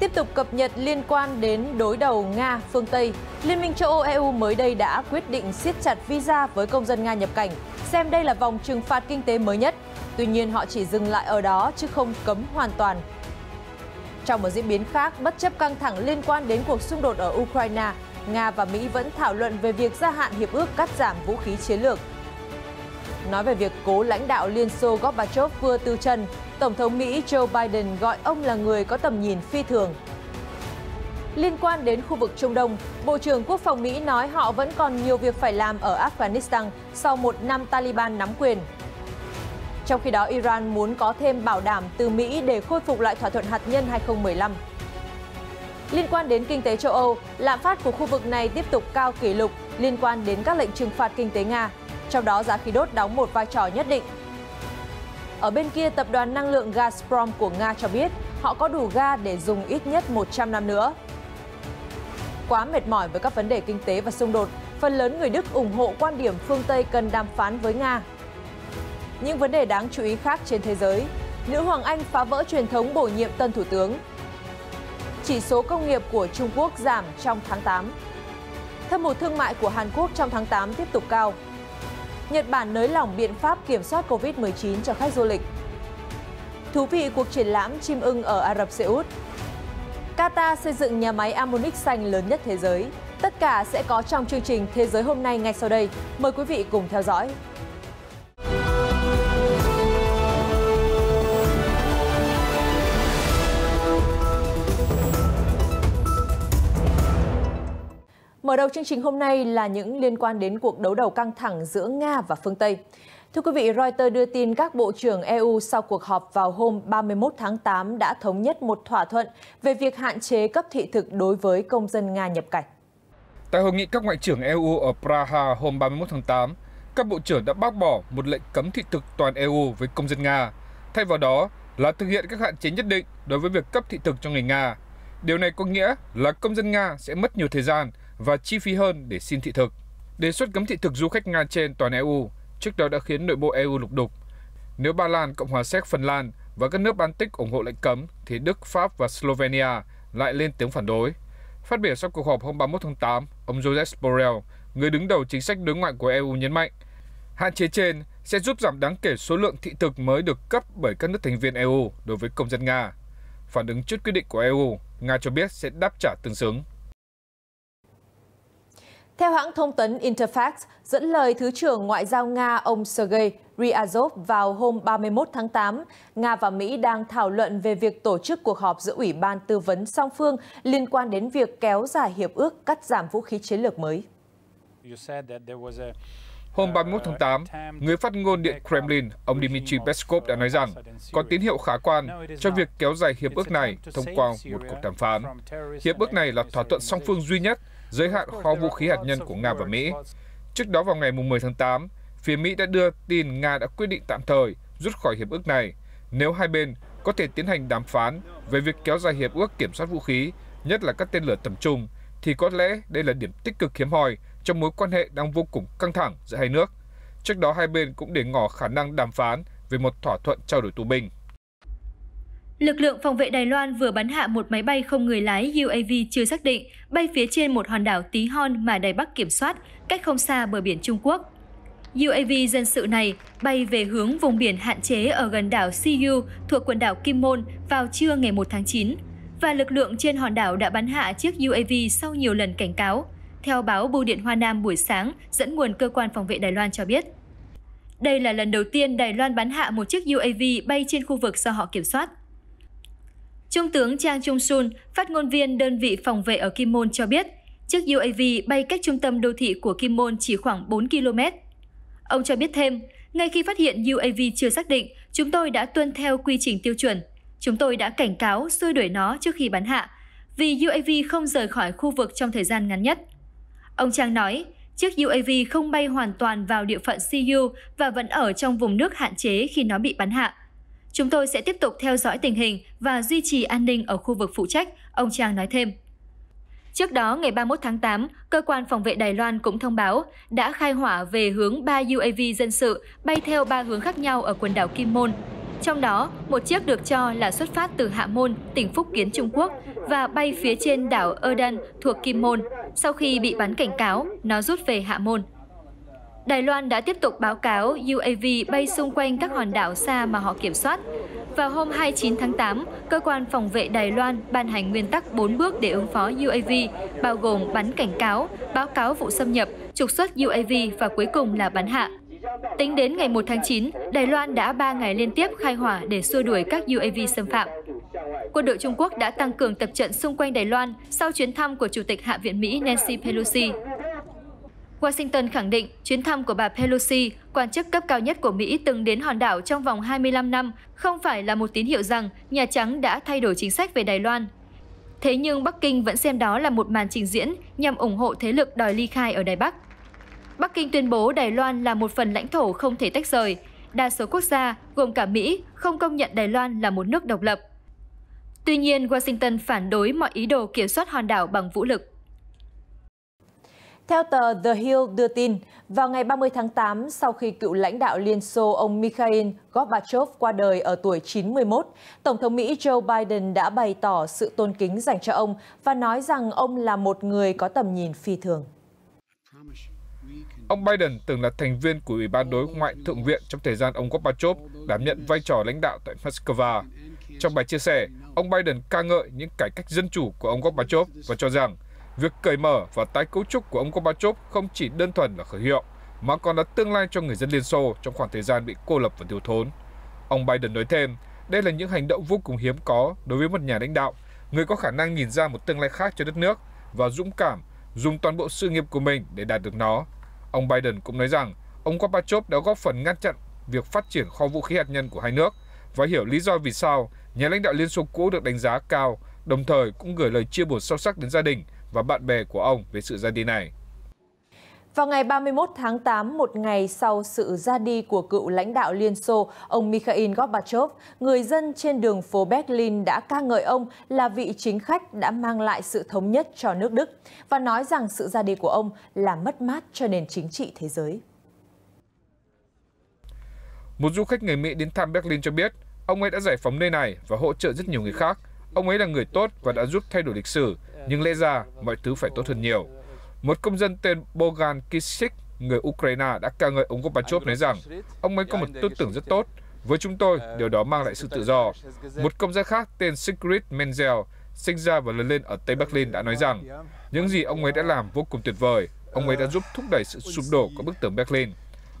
Tiếp tục cập nhật liên quan đến đối đầu Nga phương Tây, Liên minh châu Âu EU mới đây đã quyết định siết chặt visa với công dân Nga nhập cảnh, xem đây là vòng trừng phạt kinh tế mới nhất. Tuy nhiên họ chỉ dừng lại ở đó chứ không cấm hoàn toàn. Trong một diễn biến khác, bất chấp căng thẳng liên quan đến cuộc xung đột ở Ukraine, Nga và Mỹ vẫn thảo luận về việc gia hạn hiệp ước cắt giảm vũ khí chiến lược. Nói về việc cố lãnh đạo Liên Xô Gorbachev vừa từ chân, Tổng thống Mỹ Joe Biden gọi ông là người có tầm nhìn phi thường. Liên quan đến khu vực Trung Đông, Bộ trưởng Quốc phòng Mỹ nói họ vẫn còn nhiều việc phải làm ở Afghanistan sau một năm Taliban nắm quyền. Trong khi đó, Iran muốn có thêm bảo đảm từ Mỹ để khôi phục lại thỏa thuận hạt nhân 2015. Liên quan đến kinh tế châu Âu, lạm phát của khu vực này tiếp tục cao kỷ lục liên quan đến các lệnh trừng phạt kinh tế Nga. Trong đó giá khí đốt đóng một vai trò nhất định ở bên kia, tập đoàn năng lượng Gazprom của Nga cho biết họ có đủ ga để dùng ít nhất 100 năm nữa. Quá mệt mỏi với các vấn đề kinh tế và xung đột, phần lớn người Đức ủng hộ quan điểm phương Tây cần đàm phán với Nga. Những vấn đề đáng chú ý khác trên thế giới, nữ hoàng Anh phá vỡ truyền thống bổ nhiệm tân thủ tướng. Chỉ số công nghiệp của Trung Quốc giảm trong tháng 8. Thâm hụt thương mại của Hàn Quốc trong tháng 8 tiếp tục cao. Nhật Bản nới lỏng biện pháp kiểm soát Covid-19 cho khách du lịch. Thú vị cuộc triển lãm chim ưng ở Ả Rập Xê Út. Qatar xây dựng nhà máy Ammonic xanh lớn nhất thế giới. Tất cả sẽ có trong chương trình Thế giới hôm nay ngay sau đây. Mời quý vị cùng theo dõi. Mở đầu chương trình hôm nay là những liên quan đến cuộc đấu đầu căng thẳng giữa Nga và phương Tây. Thưa quý vị, Reuters đưa tin các bộ trưởng EU sau cuộc họp vào hôm 31 tháng 8 đã thống nhất một thỏa thuận về việc hạn chế cấp thị thực đối với công dân Nga nhập cảnh. Tại hội nghị các ngoại trưởng EU ở Praha hôm 31 tháng 8, các bộ trưởng đã bác bỏ một lệnh cấm thị thực toàn EU với công dân Nga. Thay vào đó là thực hiện các hạn chế nhất định đối với việc cấp thị thực cho người Nga. Điều này có nghĩa là công dân Nga sẽ mất nhiều thời gian và chi phí hơn để xin thị thực. Đề xuất cấm thị thực du khách Nga trên toàn EU trước đó đã khiến nội bộ EU lục đục. Nếu Ba Lan, Cộng hòa Séc, Phần Lan và các nước Baltic ủng hộ lệnh cấm, thì Đức, Pháp và Slovenia lại lên tiếng phản đối. Phát biểu sau cuộc họp hôm 31 tháng 8, ông Joseph Borrell, người đứng đầu chính sách đối ngoại của EU nhấn mạnh, hạn chế trên sẽ giúp giảm đáng kể số lượng thị thực mới được cấp bởi các nước thành viên EU đối với công dân Nga. Phản ứng trước quyết định của EU, Nga cho biết sẽ đáp trả tương xứng. Theo hãng thông tấn Interfax, dẫn lời Thứ trưởng Ngoại giao Nga ông Sergei Ryazov vào hôm 31 tháng 8, Nga và Mỹ đang thảo luận về việc tổ chức cuộc họp giữa Ủy ban Tư vấn song phương liên quan đến việc kéo dài hiệp ước cắt giảm vũ khí chiến lược mới. Hôm 31 tháng 8, uh, người phát ngôn Điện Kremlin, ông Dmitry Peskov đã nói rằng có tín hiệu khả quan cho việc kéo dài hiệp ước này thông qua một cuộc đàm phán. Hiệp ước này là thỏa thuận song phương duy nhất giới hạn kho vũ khí hạt nhân của Nga và Mỹ. Trước đó vào ngày 10 tháng 8, phía Mỹ đã đưa tin Nga đã quyết định tạm thời rút khỏi hiệp ước này nếu hai bên có thể tiến hành đàm phán về việc kéo dài hiệp ước kiểm soát vũ khí, nhất là các tên lửa tầm trung, thì có lẽ đây là điểm tích cực hiếm hoi trong mối quan hệ đang vô cùng căng thẳng giữa hai nước. Trước đó hai bên cũng để ngỏ khả năng đàm phán về một thỏa thuận trao đổi tù binh. Lực lượng phòng vệ Đài Loan vừa bắn hạ một máy bay không người lái UAV chưa xác định bay phía trên một hòn đảo Tí Hon mà Đài Bắc kiểm soát, cách không xa bờ biển Trung Quốc. UAV dân sự này bay về hướng vùng biển hạn chế ở gần đảo Siyu thuộc quần đảo Kim Môn vào trưa ngày 1 tháng 9 và lực lượng trên hòn đảo đã bắn hạ chiếc UAV sau nhiều lần cảnh cáo, theo báo Bưu điện Hoa Nam buổi sáng dẫn nguồn cơ quan phòng vệ Đài Loan cho biết. Đây là lần đầu tiên Đài Loan bắn hạ một chiếc UAV bay trên khu vực do họ kiểm soát. Trung tướng Trang Trung Sun, phát ngôn viên đơn vị phòng vệ ở Kim Môn cho biết, chiếc UAV bay cách trung tâm đô thị của Kim Môn chỉ khoảng 4 km. Ông cho biết thêm, ngay khi phát hiện UAV chưa xác định, chúng tôi đã tuân theo quy trình tiêu chuẩn. Chúng tôi đã cảnh cáo xua đuổi nó trước khi bắn hạ, vì UAV không rời khỏi khu vực trong thời gian ngắn nhất. Ông Trang nói, chiếc UAV không bay hoàn toàn vào địa phận CU và vẫn ở trong vùng nước hạn chế khi nó bị bắn hạ. Chúng tôi sẽ tiếp tục theo dõi tình hình và duy trì an ninh ở khu vực phụ trách, ông Trang nói thêm. Trước đó, ngày 31 tháng 8, cơ quan phòng vệ Đài Loan cũng thông báo đã khai hỏa về hướng 3 UAV dân sự bay theo ba hướng khác nhau ở quần đảo Kim Môn. Trong đó, một chiếc được cho là xuất phát từ Hạ Môn, tỉnh Phúc Kiến, Trung Quốc và bay phía trên đảo Erdan thuộc Kim Môn. Sau khi bị bắn cảnh cáo, nó rút về Hạ Môn. Đài Loan đã tiếp tục báo cáo UAV bay xung quanh các hòn đảo xa mà họ kiểm soát. Vào hôm 29 tháng 8, cơ quan phòng vệ Đài Loan ban hành nguyên tắc 4 bước để ứng phó UAV, bao gồm bắn cảnh cáo, báo cáo vụ xâm nhập, trục xuất UAV và cuối cùng là bắn hạ. Tính đến ngày 1 tháng 9, Đài Loan đã 3 ngày liên tiếp khai hỏa để xua đuổi các UAV xâm phạm. Quân đội Trung Quốc đã tăng cường tập trận xung quanh Đài Loan sau chuyến thăm của Chủ tịch Hạ viện Mỹ Nancy Pelosi. Washington khẳng định chuyến thăm của bà Pelosi, quan chức cấp cao nhất của Mỹ từng đến hòn đảo trong vòng 25 năm, không phải là một tín hiệu rằng Nhà Trắng đã thay đổi chính sách về Đài Loan. Thế nhưng Bắc Kinh vẫn xem đó là một màn trình diễn nhằm ủng hộ thế lực đòi ly khai ở Đài Bắc. Bắc Kinh tuyên bố Đài Loan là một phần lãnh thổ không thể tách rời. Đa số quốc gia, gồm cả Mỹ, không công nhận Đài Loan là một nước độc lập. Tuy nhiên, Washington phản đối mọi ý đồ kiểm soát hòn đảo bằng vũ lực. Theo tờ The Hill đưa tin, vào ngày 30 tháng 8, sau khi cựu lãnh đạo Liên Xô ông Mikhail Gorbachev qua đời ở tuổi 91, Tổng thống Mỹ Joe Biden đã bày tỏ sự tôn kính dành cho ông và nói rằng ông là một người có tầm nhìn phi thường. Ông Biden từng là thành viên của Ủy ban Đối ngoại Thượng viện trong thời gian ông Gorbachev đảm nhận vai trò lãnh đạo tại Moscow. Trong bài chia sẻ, ông Biden ca ngợi những cải cách dân chủ của ông Gorbachev và cho rằng Việc cởi mở và tái cấu trúc của ông Gorbachev không chỉ đơn thuần là khởi hiệu, mà còn là tương lai cho người dân Liên Xô trong khoảng thời gian bị cô lập và thiếu thốn. Ông Biden nói thêm, đây là những hành động vô cùng hiếm có đối với một nhà lãnh đạo, người có khả năng nhìn ra một tương lai khác cho đất nước và dũng cảm dùng toàn bộ sự nghiệp của mình để đạt được nó. Ông Biden cũng nói rằng ông Gorbachev đã góp phần ngăn chặn việc phát triển kho vũ khí hạt nhân của hai nước và hiểu lý do vì sao nhà lãnh đạo Liên Xô cũ được đánh giá cao, đồng thời cũng gửi lời chia buồn sâu sắc đến gia đình và bạn bè của ông về sự ra đi này. Vào ngày 31 tháng 8, một ngày sau sự ra đi của cựu lãnh đạo Liên Xô, ông Mikhail Gorbachev, người dân trên đường phố Berlin đã ca ngợi ông là vị chính khách đã mang lại sự thống nhất cho nước Đức và nói rằng sự ra đi của ông là mất mát cho nền chính trị thế giới. Một du khách người Mỹ đến thăm Berlin cho biết, ông ấy đã giải phóng nơi này và hỗ trợ rất nhiều người khác. Ông ấy là người tốt và đã giúp thay đổi lịch sử, nhưng lẽ ra mọi thứ phải tốt hơn nhiều. Một công dân tên Bogan Kisik, người Ukraine đã ca ngợi ông Gorbachev nói rằng ông ấy có một tư tưởng rất tốt. Với chúng tôi, điều đó mang lại sự tự do. Một công dân khác tên Sigrid Menzel, sinh ra và lớn lên ở Tây Berlin đã nói rằng những gì ông ấy đã làm vô cùng tuyệt vời. Ông ấy đã giúp thúc đẩy sự sụp đổ của bức tường Berlin.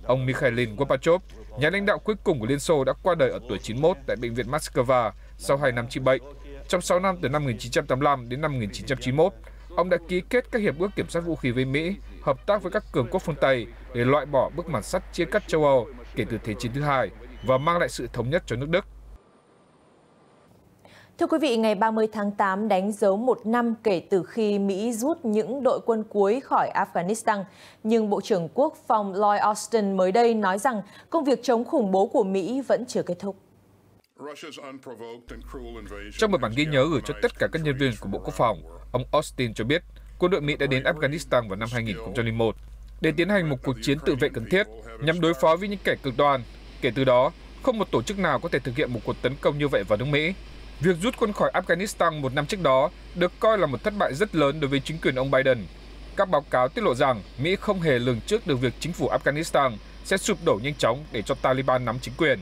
Ông Mikhail Gorbachev, nhà lãnh đạo cuối cùng của Liên Xô đã qua đời ở tuổi 91 tại bệnh viện Moscow sau hai năm trị bệnh trong 6 năm từ năm 1985 đến năm 1991, ông đã ký kết các hiệp ước kiểm soát vũ khí với Mỹ, hợp tác với các cường quốc phương Tây để loại bỏ bức màn sắt chia cắt châu Âu kể từ Thế chiến thứ hai và mang lại sự thống nhất cho nước Đức. Thưa quý vị, ngày 30 tháng 8 đánh dấu một năm kể từ khi Mỹ rút những đội quân cuối khỏi Afghanistan. Nhưng Bộ trưởng Quốc phòng Lloyd Austin mới đây nói rằng công việc chống khủng bố của Mỹ vẫn chưa kết thúc. Trong một bản ghi nhớ gửi cho tất cả các nhân viên của Bộ Quốc phòng, ông Austin cho biết quân đội Mỹ đã đến Afghanistan vào năm 2001 để tiến hành một cuộc chiến tự vệ cần thiết nhằm đối phó với những kẻ cực đoan. Kể từ đó, không một tổ chức nào có thể thực hiện một cuộc tấn công như vậy vào nước Mỹ. Việc rút quân khỏi Afghanistan một năm trước đó được coi là một thất bại rất lớn đối với chính quyền ông Biden. Các báo cáo tiết lộ rằng Mỹ không hề lường trước được việc chính phủ Afghanistan sẽ sụp đổ nhanh chóng để cho Taliban nắm chính quyền.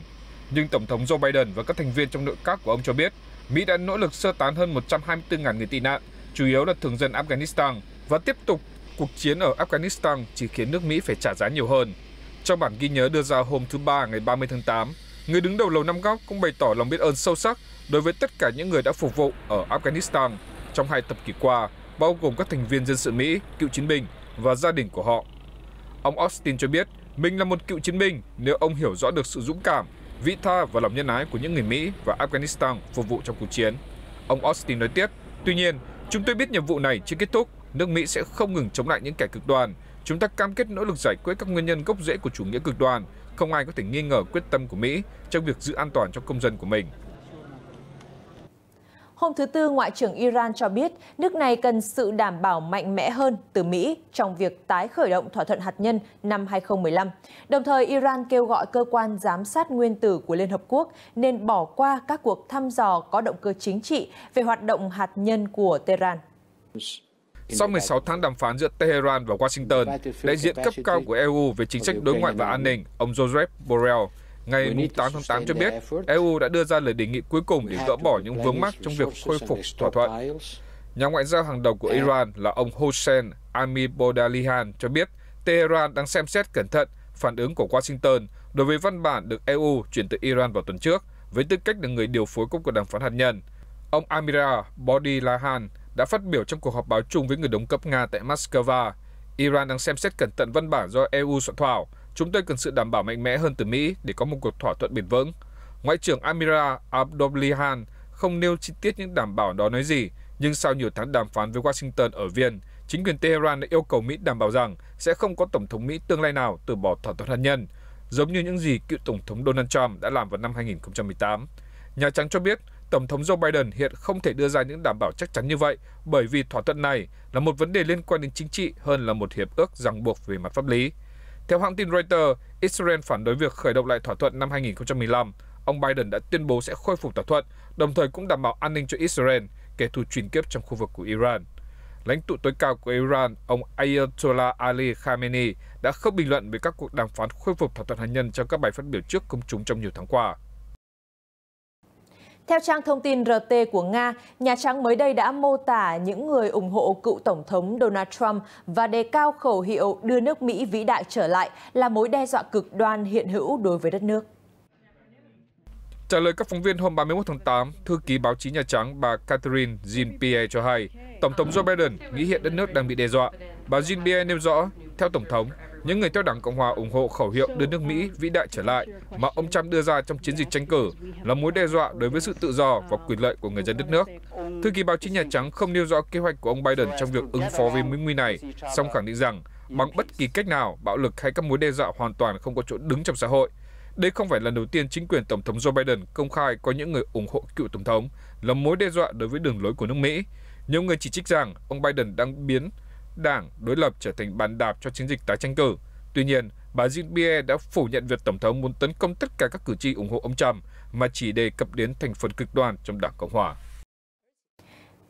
Nhưng Tổng thống Joe Biden và các thành viên trong nội các của ông cho biết, Mỹ đã nỗ lực sơ tán hơn 124.000 người tị nạn, chủ yếu là thường dân Afghanistan, và tiếp tục cuộc chiến ở Afghanistan chỉ khiến nước Mỹ phải trả giá nhiều hơn. Trong bản ghi nhớ đưa ra hôm thứ Ba ngày 30 tháng 8, người đứng đầu Lầu Năm Góc cũng bày tỏ lòng biết ơn sâu sắc đối với tất cả những người đã phục vụ ở Afghanistan trong hai thập kỷ qua, bao gồm các thành viên dân sự Mỹ, cựu chiến binh và gia đình của họ. Ông Austin cho biết mình là một cựu chiến binh nếu ông hiểu rõ được sự dũng cảm, vị tha và lòng nhân ái của những người Mỹ và Afghanistan phục vụ trong cuộc chiến. Ông Austin nói tiếp, tuy nhiên, chúng tôi biết nhiệm vụ này chưa kết thúc, nước Mỹ sẽ không ngừng chống lại những kẻ cực đoan. Chúng ta cam kết nỗ lực giải quyết các nguyên nhân gốc rễ của chủ nghĩa cực đoan. Không ai có thể nghi ngờ quyết tâm của Mỹ trong việc giữ an toàn cho công dân của mình. Hôm thứ Tư, Ngoại trưởng Iran cho biết nước này cần sự đảm bảo mạnh mẽ hơn từ Mỹ trong việc tái khởi động thỏa thuận hạt nhân năm 2015. Đồng thời, Iran kêu gọi cơ quan giám sát nguyên tử của Liên Hợp Quốc nên bỏ qua các cuộc thăm dò có động cơ chính trị về hoạt động hạt nhân của Tehran. Sau 16 tháng đàm phán giữa Tehran và Washington, đại diện cấp cao của EU về chính sách đối ngoại và an ninh, ông Joseph Borrell, ngày 8 tháng 8 cho biết EU e đã đưa ra lời đề nghị cuối cùng để gỡ bỏ những vướng mắc trong việc khôi phục thỏa thuận. Nhà ngoại giao hàng đầu của Iran là ông Hossein Amibodalian cho biết Tehran đang xem xét cẩn thận phản ứng của Washington đối với văn bản được EU chuyển từ Iran vào tuần trước với tư cách là người điều phối công cuộc đàm phán hạt nhân. Ông Amira Bodilahan đã phát biểu trong cuộc họp báo chung với người đồng cấp Nga tại Moscow. Iran đang xem xét cẩn thận văn bản do EU soạn thảo chúng tôi cần sự đảm bảo mạnh mẽ hơn từ Mỹ để có một cuộc thỏa thuận bền vững. Ngoại trưởng Amira Abdullahian không nêu chi tiết những đảm bảo đó nói gì, nhưng sau nhiều tháng đàm phán với Washington ở Viên, chính quyền Tehran đã yêu cầu Mỹ đảm bảo rằng sẽ không có tổng thống Mỹ tương lai nào từ bỏ thỏa thuận hạt nhân, giống như những gì cựu tổng thống Donald Trump đã làm vào năm 2018. Nhà Trắng cho biết, Tổng thống Joe Biden hiện không thể đưa ra những đảm bảo chắc chắn như vậy bởi vì thỏa thuận này là một vấn đề liên quan đến chính trị hơn là một hiệp ước ràng buộc về mặt pháp lý. Theo hãng tin Reuters, Israel phản đối việc khởi động lại thỏa thuận năm 2015. Ông Biden đã tuyên bố sẽ khôi phục thỏa thuận, đồng thời cũng đảm bảo an ninh cho Israel, kẻ thù truyền kiếp trong khu vực của Iran. Lãnh tụ tối cao của Iran, ông Ayatollah Ali Khamenei, đã không bình luận về các cuộc đàm phán khôi phục thỏa thuận hạt nhân trong các bài phát biểu trước công chúng trong nhiều tháng qua. Theo trang thông tin RT của Nga, Nhà Trắng mới đây đã mô tả những người ủng hộ cựu Tổng thống Donald Trump và đề cao khẩu hiệu đưa nước Mỹ vĩ đại trở lại là mối đe dọa cực đoan hiện hữu đối với đất nước. Trả lời các phóng viên hôm 31 tháng 8, thư ký báo chí Nhà Trắng bà Catherine Jean-Pierre cho hay, Tổng thống Joe Biden nghĩ hiện đất nước đang bị đe dọa. Bà Jean-Pierre nêu rõ, theo Tổng thống, những người theo Đảng Cộng hòa ủng hộ khẩu hiệu đưa nước Mỹ vĩ đại trở lại mà ông Trump đưa ra trong chiến dịch tranh cử là mối đe dọa đối với sự tự do và quyền lợi của người dân đất nước. Thư ký báo chí Nhà Trắng không nêu rõ kế hoạch của ông Biden trong việc ứng phó với mối nguy này, song khẳng định rằng bằng bất kỳ cách nào, bạo lực hay các mối đe dọa hoàn toàn không có chỗ đứng trong xã hội. Đây không phải lần đầu tiên chính quyền Tổng thống Joe Biden công khai có những người ủng hộ cựu Tổng thống là mối đe dọa đối với đường lối của nước Mỹ. Nhiều người chỉ trích rằng ông Biden đang biến đảng đối lập trở thành bàn đạp cho chiến dịch tái tranh cử. Tuy nhiên, bà Jean Pierre đã phủ nhận việc Tổng thống muốn tấn công tất cả các cử tri ủng hộ ông Trump, mà chỉ đề cập đến thành phần cực đoan trong Đảng Cộng Hòa.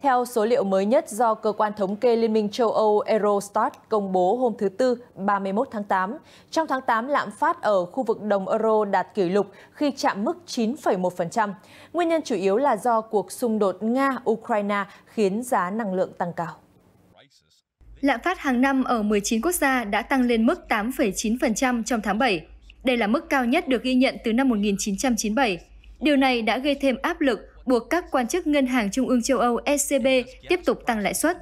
Theo số liệu mới nhất do cơ quan thống kê Liên minh châu Âu Eurostat công bố hôm thứ Tư 31 tháng 8, trong tháng 8 lạm phát ở khu vực đồng euro đạt kỷ lục khi chạm mức 9,1%. Nguyên nhân chủ yếu là do cuộc xung đột Nga-Ukraine khiến giá năng lượng tăng cao. Lạm phát hàng năm ở 19 quốc gia đã tăng lên mức 8,9% trong tháng 7. Đây là mức cao nhất được ghi nhận từ năm 1997. Điều này đã gây thêm áp lực buộc các quan chức Ngân hàng Trung ương châu Âu ECB tiếp tục tăng lãi suất.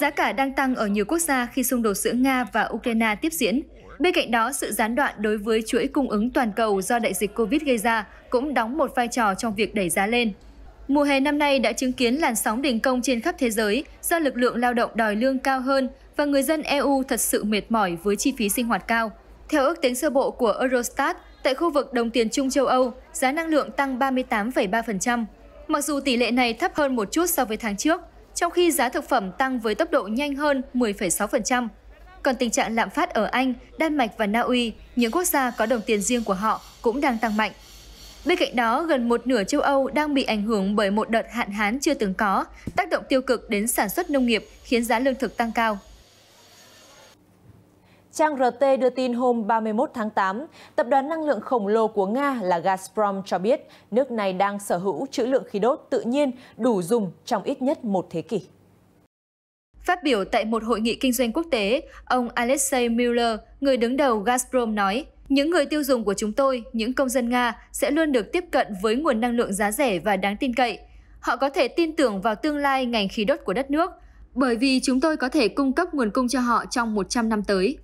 Giá cả đang tăng ở nhiều quốc gia khi xung đột giữa Nga và Ukraine tiếp diễn. Bên cạnh đó, sự gián đoạn đối với chuỗi cung ứng toàn cầu do đại dịch COVID gây ra cũng đóng một vai trò trong việc đẩy giá lên. Mùa hè năm nay đã chứng kiến làn sóng đình công trên khắp thế giới do lực lượng lao động đòi lương cao hơn và người dân EU thật sự mệt mỏi với chi phí sinh hoạt cao. Theo ước tính sơ bộ của Eurostat, tại khu vực đồng tiền chung châu Âu, giá năng lượng tăng 38,3%. Mặc dù tỷ lệ này thấp hơn một chút so với tháng trước, trong khi giá thực phẩm tăng với tốc độ nhanh hơn 10,6%. Còn tình trạng lạm phát ở Anh, Đan Mạch và Na Uy, những quốc gia có đồng tiền riêng của họ cũng đang tăng mạnh. Bên cạnh đó, gần một nửa châu Âu đang bị ảnh hưởng bởi một đợt hạn hán chưa từng có, tác động tiêu cực đến sản xuất nông nghiệp khiến giá lương thực tăng cao. Trang RT đưa tin hôm 31 tháng 8, tập đoàn năng lượng khổng lồ của Nga là Gazprom cho biết nước này đang sở hữu trữ lượng khí đốt tự nhiên đủ dùng trong ít nhất một thế kỷ. Phát biểu tại một hội nghị kinh doanh quốc tế, ông Alexei Miller, người đứng đầu Gazprom nói, những người tiêu dùng của chúng tôi, những công dân Nga sẽ luôn được tiếp cận với nguồn năng lượng giá rẻ và đáng tin cậy. Họ có thể tin tưởng vào tương lai ngành khí đốt của đất nước, bởi vì chúng tôi có thể cung cấp nguồn cung cho họ trong 100 năm tới.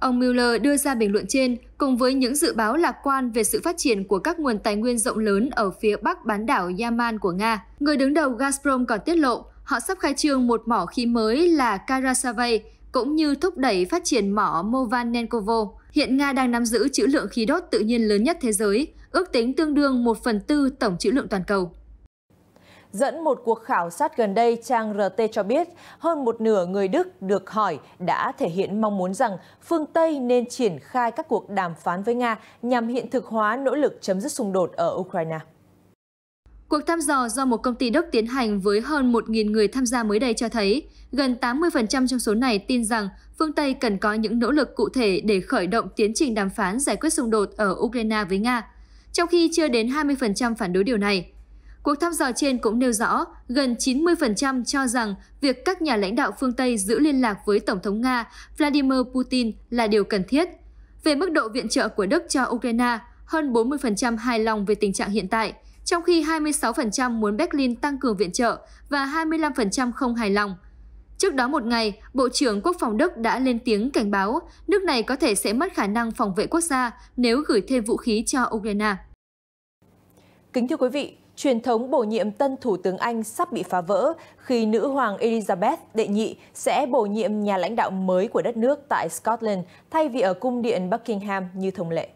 Ông Mueller đưa ra bình luận trên cùng với những dự báo lạc quan về sự phát triển của các nguồn tài nguyên rộng lớn ở phía bắc bán đảo Yaman của Nga. Người đứng đầu Gazprom còn tiết lộ họ sắp khai trương một mỏ khí mới là Karasavay, cũng như thúc đẩy phát triển mỏ Movanenkovo. Hiện Nga đang nắm giữ trữ lượng khí đốt tự nhiên lớn nhất thế giới, ước tính tương đương 1 phần tư tổng trữ lượng toàn cầu. Dẫn một cuộc khảo sát gần đây, trang RT cho biết hơn một nửa người Đức được hỏi đã thể hiện mong muốn rằng phương Tây nên triển khai các cuộc đàm phán với Nga nhằm hiện thực hóa nỗ lực chấm dứt xung đột ở Ukraine. Cuộc thăm dò do một công ty Đức tiến hành với hơn 1.000 người tham gia mới đây cho thấy, gần 80% trong số này tin rằng phương Tây cần có những nỗ lực cụ thể để khởi động tiến trình đàm phán giải quyết xung đột ở Ukraine với Nga, trong khi chưa đến 20% phản đối điều này. Cuộc thăm dò trên cũng nêu rõ, gần 90% cho rằng việc các nhà lãnh đạo phương Tây giữ liên lạc với Tổng thống Nga Vladimir Putin là điều cần thiết. Về mức độ viện trợ của Đức cho Ukraine, hơn 40% hài lòng về tình trạng hiện tại – trong khi 26% muốn Berlin tăng cường viện trợ và 25% không hài lòng. Trước đó một ngày, Bộ trưởng Quốc phòng Đức đã lên tiếng cảnh báo nước này có thể sẽ mất khả năng phòng vệ quốc gia nếu gửi thêm vũ khí cho Ukraine. Kính thưa quý vị, truyền thống bổ nhiệm tân Thủ tướng Anh sắp bị phá vỡ khi nữ hoàng Elizabeth đệ nhị sẽ bổ nhiệm nhà lãnh đạo mới của đất nước tại Scotland thay vì ở cung điện Buckingham như thông lệ.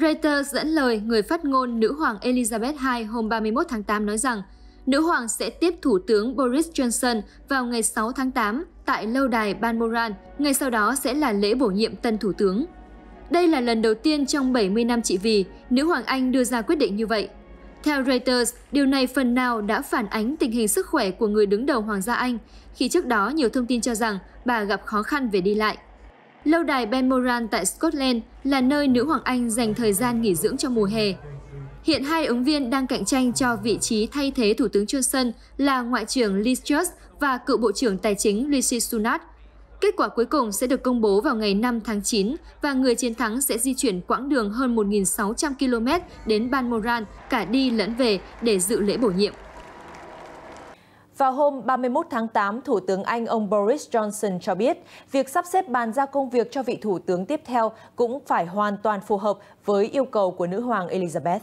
Reuters dẫn lời người phát ngôn nữ hoàng Elizabeth II hôm 31 tháng 8 nói rằng nữ hoàng sẽ tiếp Thủ tướng Boris Johnson vào ngày 6 tháng 8 tại lâu đài Balmoral, ngay sau đó sẽ là lễ bổ nhiệm tân Thủ tướng. Đây là lần đầu tiên trong 70 năm trị vì, nữ hoàng Anh đưa ra quyết định như vậy. Theo Reuters, điều này phần nào đã phản ánh tình hình sức khỏe của người đứng đầu Hoàng gia Anh, khi trước đó nhiều thông tin cho rằng bà gặp khó khăn về đi lại. Lâu đài Benmoran tại Scotland là nơi nữ hoàng Anh dành thời gian nghỉ dưỡng trong mùa hè. Hiện hai ứng viên đang cạnh tranh cho vị trí thay thế Thủ tướng Johnson là Ngoại trưởng Liz Truss và cựu Bộ trưởng Tài chính Rishi Sunak. Kết quả cuối cùng sẽ được công bố vào ngày 5 tháng 9 và người chiến thắng sẽ di chuyển quãng đường hơn 1.600 km đến Balmoral cả đi lẫn về để dự lễ bổ nhiệm. Vào hôm 31 tháng 8, Thủ tướng Anh ông Boris Johnson cho biết, việc sắp xếp bàn giao công việc cho vị thủ tướng tiếp theo cũng phải hoàn toàn phù hợp với yêu cầu của nữ hoàng Elizabeth.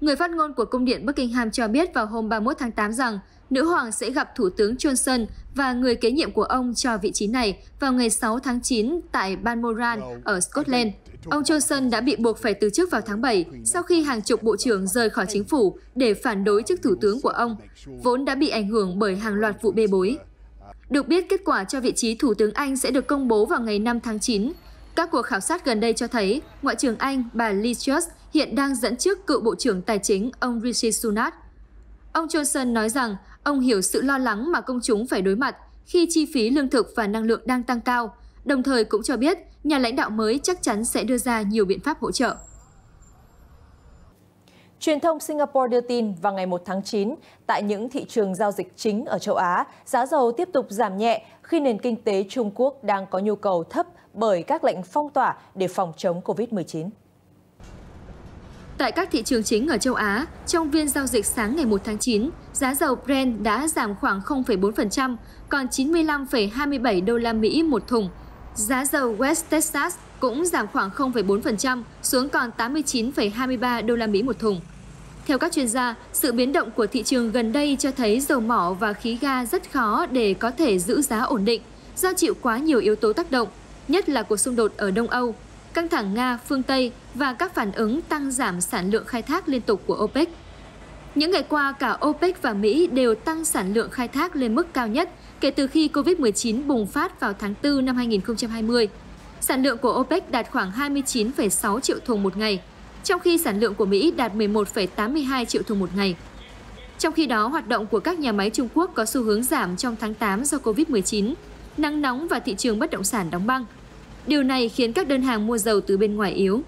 Người phát ngôn của Cung điện Buckingham cho biết vào hôm 31 tháng 8 rằng nữ hoàng sẽ gặp Thủ tướng Johnson và người kế nhiệm của ông cho vị trí này vào ngày 6 tháng 9 tại Balmoral ở Scotland. Ông Johnson đã bị buộc phải từ chức vào tháng 7 sau khi hàng chục bộ trưởng rời khỏi chính phủ để phản đối chức thủ tướng của ông, vốn đã bị ảnh hưởng bởi hàng loạt vụ bê bối. Được biết, kết quả cho vị trí Thủ tướng Anh sẽ được công bố vào ngày 5 tháng 9. Các cuộc khảo sát gần đây cho thấy Ngoại trưởng Anh bà Liz Truss hiện đang dẫn trước cựu Bộ trưởng Tài chính ông Rishi Sunak. Ông Johnson nói rằng ông hiểu sự lo lắng mà công chúng phải đối mặt khi chi phí lương thực và năng lượng đang tăng cao – đồng thời cũng cho biết nhà lãnh đạo mới chắc chắn sẽ đưa ra nhiều biện pháp hỗ trợ. Truyền thông Singapore đưa tin vào ngày 1 tháng 9, tại những thị trường giao dịch chính ở châu Á, giá dầu tiếp tục giảm nhẹ khi nền kinh tế Trung Quốc đang có nhu cầu thấp bởi các lệnh phong tỏa để phòng chống COVID-19. Tại các thị trường chính ở châu Á, trong phiên giao dịch sáng ngày 1 tháng 9, giá dầu Brent đã giảm khoảng 0,4%, còn 95,27 đô la Mỹ một thùng – Giá dầu West Texas cũng giảm khoảng 0,4% xuống còn 89,23 đô la Mỹ một thùng. Theo các chuyên gia, sự biến động của thị trường gần đây cho thấy dầu mỏ và khí ga rất khó để có thể giữ giá ổn định do chịu quá nhiều yếu tố tác động, nhất là cuộc xung đột ở Đông Âu, căng thẳng Nga, phương Tây và các phản ứng tăng giảm sản lượng khai thác liên tục của OPEC. Những ngày qua, cả OPEC và Mỹ đều tăng sản lượng khai thác lên mức cao nhất – kể từ khi COVID-19 bùng phát vào tháng 4 năm 2020. Sản lượng của OPEC đạt khoảng 29,6 triệu thùng một ngày, trong khi sản lượng của Mỹ đạt 11,82 triệu thùng một ngày. Trong khi đó, hoạt động của các nhà máy Trung Quốc có xu hướng giảm trong tháng 8 do COVID-19, nắng nóng và thị trường bất động sản đóng băng. Điều này khiến các đơn hàng mua dầu từ bên ngoài yếu.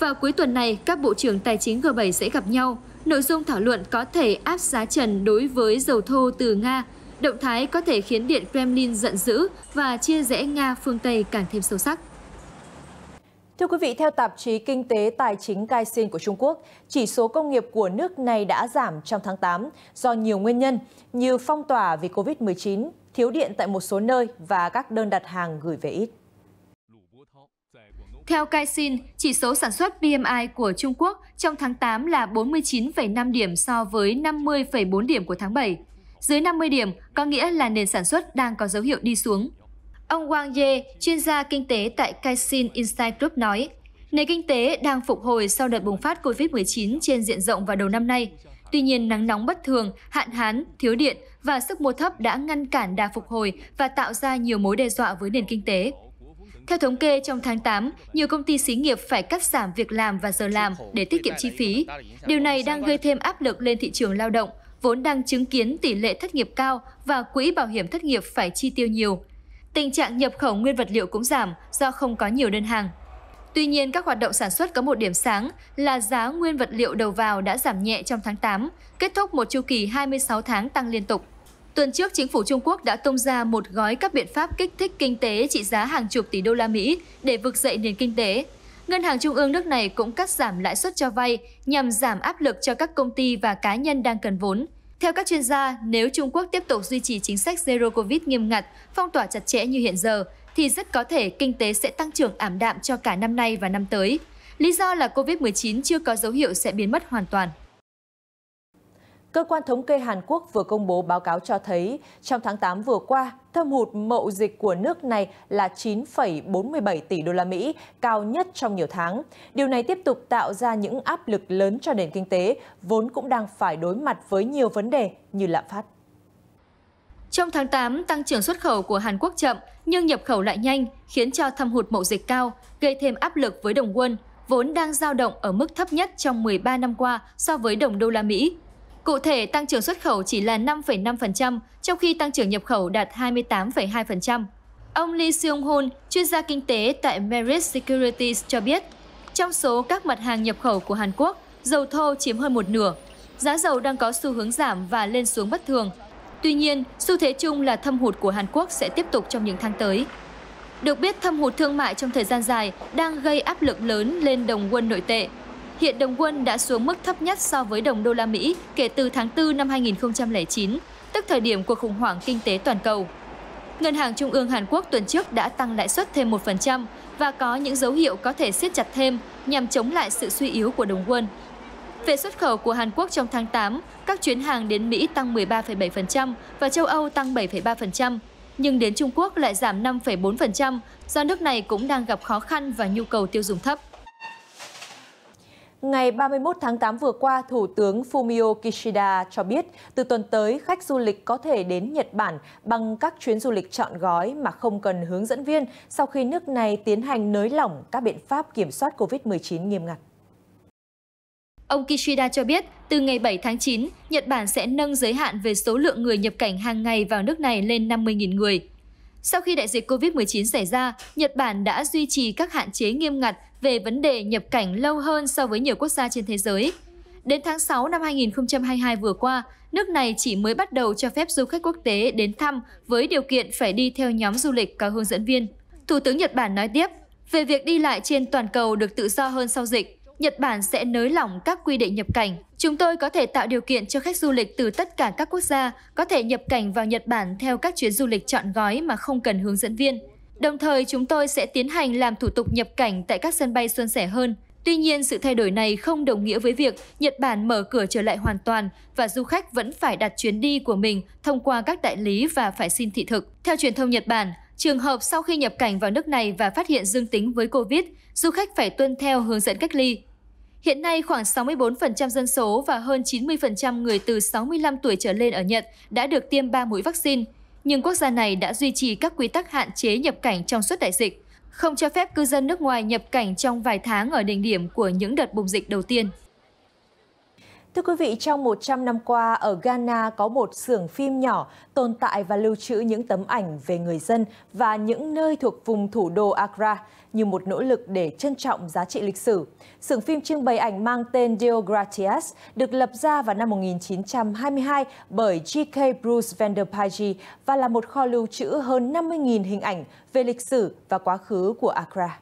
Vào cuối tuần này, các bộ trưởng tài chính G7 sẽ gặp nhau. Nội dung thảo luận có thể áp giá trần đối với dầu thô từ Nga Động thái có thể khiến Điện Kremlin giận dữ và chia rẽ Nga phương Tây càng thêm sâu sắc. Thưa quý vị, theo tạp chí Kinh tế Tài chính Kaixin của Trung Quốc, chỉ số công nghiệp của nước này đã giảm trong tháng 8 do nhiều nguyên nhân như phong tỏa vì COVID-19, thiếu điện tại một số nơi và các đơn đặt hàng gửi về ít. Theo Kaixin, chỉ số sản xuất PMI của Trung Quốc trong tháng 8 là 49,5 điểm so với 50,4 điểm của tháng 7. Dưới 50 điểm có nghĩa là nền sản xuất đang có dấu hiệu đi xuống. Ông Wang Ye, chuyên gia kinh tế tại Kaishin Insight Group nói, nền kinh tế đang phục hồi sau đợt bùng phát COVID-19 trên diện rộng vào đầu năm nay. Tuy nhiên, nắng nóng bất thường, hạn hán, thiếu điện và sức mua thấp đã ngăn cản đà phục hồi và tạo ra nhiều mối đe dọa với nền kinh tế. Theo thống kê, trong tháng 8, nhiều công ty xí nghiệp phải cắt giảm việc làm và giờ làm để tiết kiệm chi phí. Điều này đang gây thêm áp lực lên thị trường lao động, vốn đang chứng kiến tỷ lệ thất nghiệp cao và quỹ bảo hiểm thất nghiệp phải chi tiêu nhiều. Tình trạng nhập khẩu nguyên vật liệu cũng giảm do không có nhiều đơn hàng. Tuy nhiên, các hoạt động sản xuất có một điểm sáng là giá nguyên vật liệu đầu vào đã giảm nhẹ trong tháng 8, kết thúc một chu kỳ 26 tháng tăng liên tục. Tuần trước, chính phủ Trung Quốc đã tung ra một gói các biện pháp kích thích kinh tế trị giá hàng chục tỷ đô la Mỹ để vực dậy nền kinh tế. Ngân hàng Trung ương nước này cũng cắt giảm lãi suất cho vay nhằm giảm áp lực cho các công ty và cá nhân đang cần vốn. Theo các chuyên gia, nếu Trung Quốc tiếp tục duy trì chính sách Zero Covid nghiêm ngặt, phong tỏa chặt chẽ như hiện giờ, thì rất có thể kinh tế sẽ tăng trưởng ảm đạm cho cả năm nay và năm tới. Lý do là Covid-19 chưa có dấu hiệu sẽ biến mất hoàn toàn. Cơ quan thống kê Hàn Quốc vừa công bố báo cáo cho thấy, trong tháng 8 vừa qua, thâm hụt mậu dịch của nước này là 9,47 tỷ đô la Mỹ, cao nhất trong nhiều tháng. Điều này tiếp tục tạo ra những áp lực lớn cho nền kinh tế, vốn cũng đang phải đối mặt với nhiều vấn đề như lạm phát. Trong tháng 8, tăng trưởng xuất khẩu của Hàn Quốc chậm nhưng nhập khẩu lại nhanh, khiến cho thâm hụt mậu dịch cao, gây thêm áp lực với đồng quân vốn đang dao động ở mức thấp nhất trong 13 năm qua so với đồng đô la Mỹ. Cụ thể, tăng trưởng xuất khẩu chỉ là 5,5%, trong khi tăng trưởng nhập khẩu đạt 28,2%. Ông Lee seung hoon chuyên gia kinh tế tại Merit Securities cho biết, trong số các mặt hàng nhập khẩu của Hàn Quốc, dầu thô chiếm hơn một nửa. Giá dầu đang có xu hướng giảm và lên xuống bất thường. Tuy nhiên, xu thế chung là thâm hụt của Hàn Quốc sẽ tiếp tục trong những tháng tới. Được biết, thâm hụt thương mại trong thời gian dài đang gây áp lực lớn lên đồng won nội tệ, Hiện đồng quân đã xuống mức thấp nhất so với đồng đô la Mỹ kể từ tháng 4 năm 2009, tức thời điểm cuộc khủng hoảng kinh tế toàn cầu. Ngân hàng Trung ương Hàn Quốc tuần trước đã tăng lãi suất thêm 1% và có những dấu hiệu có thể siết chặt thêm nhằm chống lại sự suy yếu của đồng quân. Về xuất khẩu của Hàn Quốc trong tháng 8, các chuyến hàng đến Mỹ tăng 13,7% và châu Âu tăng 7,3%, nhưng đến Trung Quốc lại giảm 5,4% do nước này cũng đang gặp khó khăn và nhu cầu tiêu dùng thấp. Ngày 31 tháng 8 vừa qua, Thủ tướng Fumio Kishida cho biết từ tuần tới khách du lịch có thể đến Nhật Bản bằng các chuyến du lịch chọn gói mà không cần hướng dẫn viên sau khi nước này tiến hành nới lỏng các biện pháp kiểm soát COVID-19 nghiêm ngặt. Ông Kishida cho biết, từ ngày 7 tháng 9, Nhật Bản sẽ nâng giới hạn về số lượng người nhập cảnh hàng ngày vào nước này lên 50.000 người. Sau khi đại dịch COVID-19 xảy ra, Nhật Bản đã duy trì các hạn chế nghiêm ngặt về vấn đề nhập cảnh lâu hơn so với nhiều quốc gia trên thế giới. Đến tháng 6 năm 2022 vừa qua, nước này chỉ mới bắt đầu cho phép du khách quốc tế đến thăm với điều kiện phải đi theo nhóm du lịch có hướng dẫn viên. Thủ tướng Nhật Bản nói tiếp, về việc đi lại trên toàn cầu được tự do hơn sau dịch, Nhật Bản sẽ nới lỏng các quy định nhập cảnh. Chúng tôi có thể tạo điều kiện cho khách du lịch từ tất cả các quốc gia có thể nhập cảnh vào Nhật Bản theo các chuyến du lịch chọn gói mà không cần hướng dẫn viên. Đồng thời, chúng tôi sẽ tiến hành làm thủ tục nhập cảnh tại các sân bay xuân sẻ hơn. Tuy nhiên, sự thay đổi này không đồng nghĩa với việc Nhật Bản mở cửa trở lại hoàn toàn và du khách vẫn phải đặt chuyến đi của mình thông qua các đại lý và phải xin thị thực. Theo truyền thông Nhật Bản, trường hợp sau khi nhập cảnh vào nước này và phát hiện dương tính với COVID, du khách phải tuân theo hướng dẫn cách ly. Hiện nay, khoảng 64% dân số và hơn 90% người từ 65 tuổi trở lên ở Nhật đã được tiêm 3 mũi vaccine. Nhưng quốc gia này đã duy trì các quy tắc hạn chế nhập cảnh trong suốt đại dịch, không cho phép cư dân nước ngoài nhập cảnh trong vài tháng ở đỉnh điểm của những đợt bùng dịch đầu tiên. Thưa quý vị, trong 100 năm qua, ở Ghana có một xưởng phim nhỏ tồn tại và lưu trữ những tấm ảnh về người dân và những nơi thuộc vùng thủ đô Accra như một nỗ lực để trân trọng giá trị lịch sử. Xưởng phim trưng bày ảnh mang tên Deo Gratias được lập ra vào năm 1922 bởi G.K. Bruce Vanderpagie và là một kho lưu trữ hơn 50.000 hình ảnh về lịch sử và quá khứ của Accra.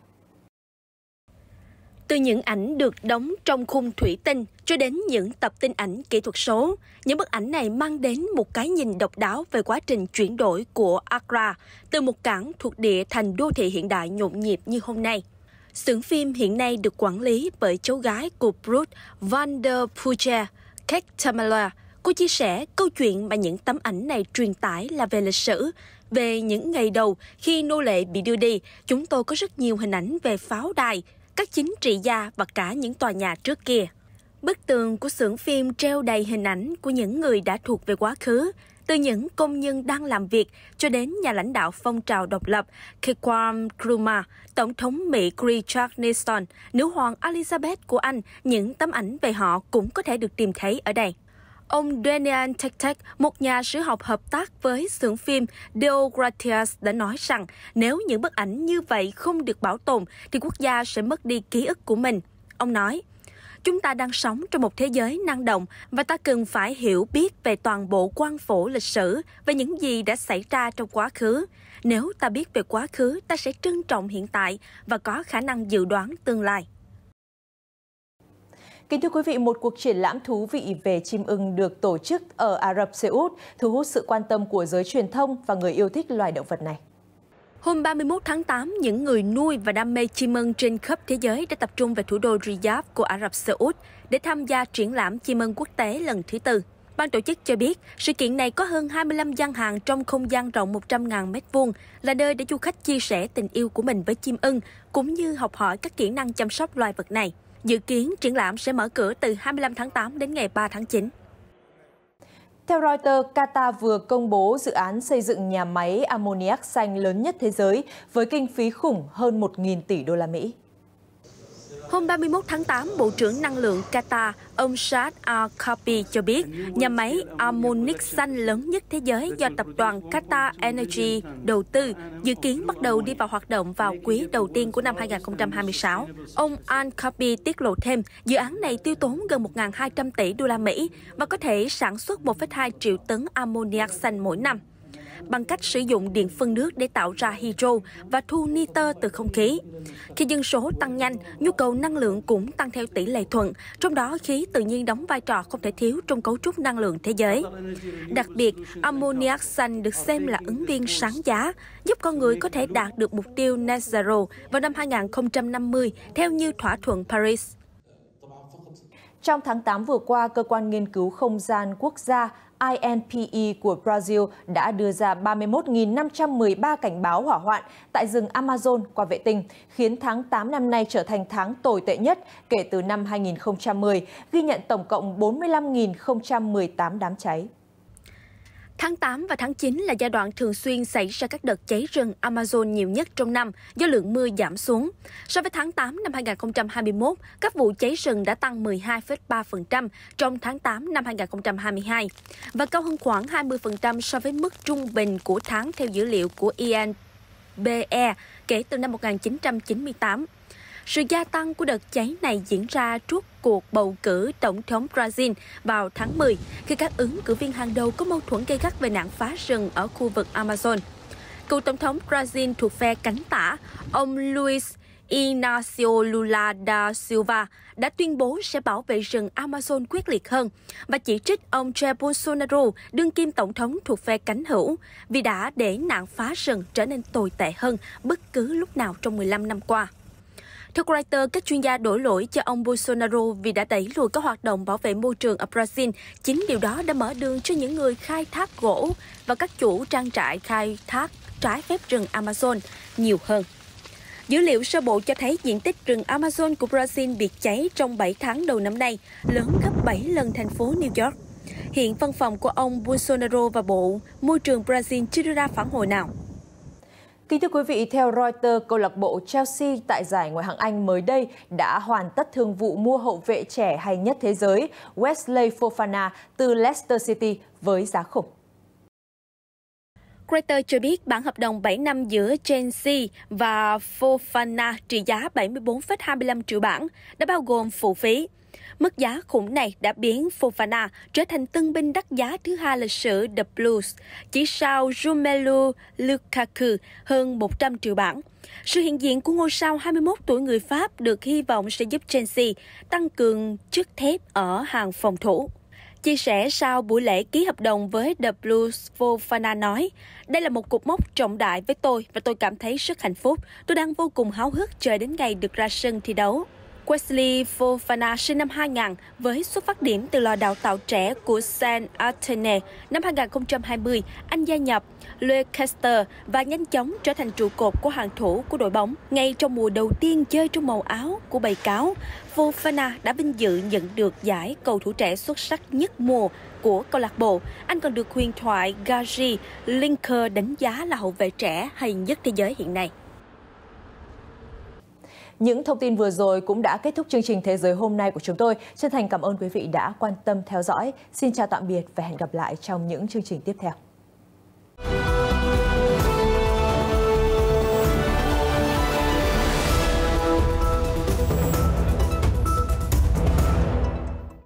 Từ những ảnh được đóng trong khung thủy tinh cho đến những tập tin ảnh kỹ thuật số, những bức ảnh này mang đến một cái nhìn độc đáo về quá trình chuyển đổi của Accra từ một cảng thuộc địa thành đô thị hiện đại nhộn nhịp như hôm nay. Xưởng phim hiện nay được quản lý bởi cháu gái của Bruce van der Puche, Kate Tamala. Cô chia sẻ câu chuyện mà những tấm ảnh này truyền tải là về lịch sử, về những ngày đầu khi nô lệ bị đưa đi, chúng tôi có rất nhiều hình ảnh về pháo đài, các chính trị gia và cả những tòa nhà trước kia. Bức tường của xưởng phim treo đầy hình ảnh của những người đã thuộc về quá khứ, từ những công nhân đang làm việc cho đến nhà lãnh đạo phong trào độc lập Kwame Nkrumah, Tổng thống Mỹ Richard Nixon, nữ hoàng Elizabeth của Anh, những tấm ảnh về họ cũng có thể được tìm thấy ở đây. Ông Daniel Tektek, một nhà sử học hợp tác với xưởng phim Deogratias đã nói rằng nếu những bức ảnh như vậy không được bảo tồn thì quốc gia sẽ mất đi ký ức của mình. Ông nói, chúng ta đang sống trong một thế giới năng động và ta cần phải hiểu biết về toàn bộ quan phổ lịch sử và những gì đã xảy ra trong quá khứ. Nếu ta biết về quá khứ, ta sẽ trân trọng hiện tại và có khả năng dự đoán tương lai. Kính thưa quý vị, một cuộc triển lãm thú vị về chim ưng được tổ chức ở Ả Rập Xê Út thu hút sự quan tâm của giới truyền thông và người yêu thích loài động vật này. Hôm 31 tháng 8, những người nuôi và đam mê chim ưng trên khắp thế giới đã tập trung về thủ đô Riyadh của Ả Rập Xê Út để tham gia triển lãm chim ưng quốc tế lần thứ tư. Ban tổ chức cho biết, sự kiện này có hơn 25 gian hàng trong không gian rộng 100.000 m2, là nơi để du khách chia sẻ tình yêu của mình với chim ưng, cũng như học hỏi các kỹ năng chăm sóc loài vật này. Dự kiến triển lãm sẽ mở cửa từ 25 tháng 8 đến ngày 3 tháng 9. Theo Reuters, Qatar vừa công bố dự án xây dựng nhà máy ammoniac xanh lớn nhất thế giới với kinh phí khủng hơn 1.000 tỷ đô la Mỹ. Hôm 31 tháng 8, Bộ trưởng Năng lượng Qatar, ông Saad Al-Khabi cho biết nhà máy Ammonic xanh lớn nhất thế giới do tập đoàn Qatar Energy đầu tư dự kiến bắt đầu đi vào hoạt động vào quý đầu tiên của năm 2026. Ông Al-Khabi tiết lộ thêm, dự án này tiêu tốn gần 1.200 tỷ đô la Mỹ và có thể sản xuất 1,2 triệu tấn ammoniac xanh mỗi năm bằng cách sử dụng điện phân nước để tạo ra hydro và thu nitơ từ không khí. Khi dân số tăng nhanh, nhu cầu năng lượng cũng tăng theo tỷ lệ thuận, trong đó khí tự nhiên đóng vai trò không thể thiếu trong cấu trúc năng lượng thế giới. Đặc biệt, ammoniac xanh được xem là ứng viên sáng giá, giúp con người có thể đạt được mục tiêu net zero vào năm 2050 theo như thỏa thuận Paris. Trong tháng 8 vừa qua, Cơ quan Nghiên cứu Không gian Quốc gia INPE của Brazil đã đưa ra 31.513 cảnh báo hỏa hoạn tại rừng Amazon qua vệ tinh, khiến tháng 8 năm nay trở thành tháng tồi tệ nhất kể từ năm 2010, ghi nhận tổng cộng 45.018 đám cháy. Tháng 8 và tháng 9 là giai đoạn thường xuyên xảy ra các đợt cháy rừng Amazon nhiều nhất trong năm do lượng mưa giảm xuống. So với tháng 8 năm 2021, các vụ cháy rừng đã tăng 12,3% trong tháng 8 năm 2022 và cao hơn khoảng 20% so với mức trung bình của tháng theo dữ liệu của INPE e kể từ năm 1998. Sự gia tăng của đợt cháy này diễn ra trước cuộc bầu cử tổng thống Brazil vào tháng 10, khi các ứng cử viên hàng đầu có mâu thuẫn gây gắt về nạn phá rừng ở khu vực Amazon. Cựu tổng thống Brazil thuộc phe cánh tả, ông Luiz Inácio Lula da Silva đã tuyên bố sẽ bảo vệ rừng Amazon quyết liệt hơn và chỉ trích ông Jair Bolsonaro, đương kim tổng thống thuộc phe cánh hữu, vì đã để nạn phá rừng trở nên tồi tệ hơn bất cứ lúc nào trong 15 năm qua. Theo Reuters, các chuyên gia đổ lỗi cho ông Bolsonaro vì đã đẩy lùi các hoạt động bảo vệ môi trường ở Brazil. Chính điều đó đã mở đường cho những người khai thác gỗ và các chủ trang trại khai thác trái phép rừng Amazon nhiều hơn. Dữ liệu sơ bộ cho thấy diện tích rừng Amazon của Brazil bị cháy trong 7 tháng đầu năm nay, lớn gấp 7 lần thành phố New York. Hiện văn phòng của ông Bolsonaro và Bộ Môi trường Brazil chưa đưa ra phản hồi nào. Kính thưa quý vị, theo Reuters, câu lạc bộ Chelsea tại giải Ngoại hạng Anh mới đây đã hoàn tất thương vụ mua hậu vệ trẻ hay nhất thế giới Wesley Fofana từ Leicester City với giá khủng. Reuters cho biết bản hợp đồng 7 năm giữa Chelsea và Fofana trị giá 74,25 triệu bảng, đã bao gồm phụ phí. Mức giá khủng này đã biến Fofana trở thành tân binh đắt giá thứ hai lịch sử The Blues, chỉ sau Romelu Lukaku hơn 100 triệu bảng. Sự hiện diện của ngôi sao 21 tuổi người Pháp được hy vọng sẽ giúp Chelsea tăng cường chức thép ở hàng phòng thủ. Chia sẻ sau buổi lễ ký hợp đồng với The Blues, Fofana nói, đây là một cuộc mốc trọng đại với tôi và tôi cảm thấy rất hạnh phúc. Tôi đang vô cùng háo hức chờ đến ngày được ra sân thi đấu. Wesley Fofana sinh năm 2000 với xuất phát điểm từ lò đào tạo trẻ của San Atene. Năm 2020, anh gia nhập Leicester và nhanh chóng trở thành trụ cột của hàng thủ của đội bóng. Ngay trong mùa đầu tiên chơi trong màu áo của bầy cáo, Fofana đã vinh dự nhận được giải cầu thủ trẻ xuất sắc nhất mùa của câu lạc bộ. Anh còn được huyền thoại Gary Linker đánh giá là hậu vệ trẻ hay nhất thế giới hiện nay. Những thông tin vừa rồi cũng đã kết thúc chương trình Thế giới hôm nay của chúng tôi. Chân thành cảm ơn quý vị đã quan tâm theo dõi. Xin chào tạm biệt và hẹn gặp lại trong những chương trình tiếp theo.